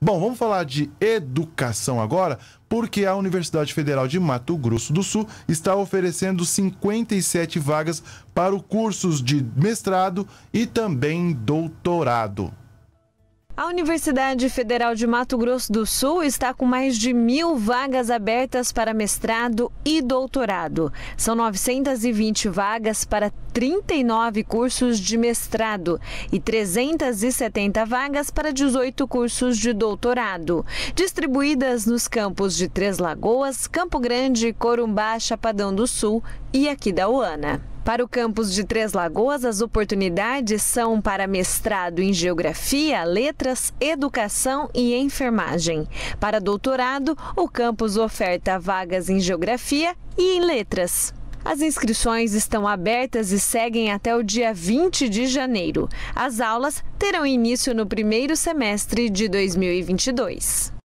Bom, vamos falar de educação agora, porque a Universidade Federal de Mato Grosso do Sul está oferecendo 57 vagas para cursos de mestrado e também doutorado. A Universidade Federal de Mato Grosso do Sul está com mais de mil vagas abertas para mestrado e doutorado. São 920 vagas para 39 cursos de mestrado e 370 vagas para 18 cursos de doutorado, distribuídas nos campos de Três Lagoas, Campo Grande, Corumbá, Chapadão do Sul e aqui da Uana. Para o campus de Três Lagoas, as oportunidades são para mestrado em Geografia, Letras, Educação e Enfermagem. Para doutorado, o campus oferta vagas em Geografia e em Letras. As inscrições estão abertas e seguem até o dia 20 de janeiro. As aulas terão início no primeiro semestre de 2022.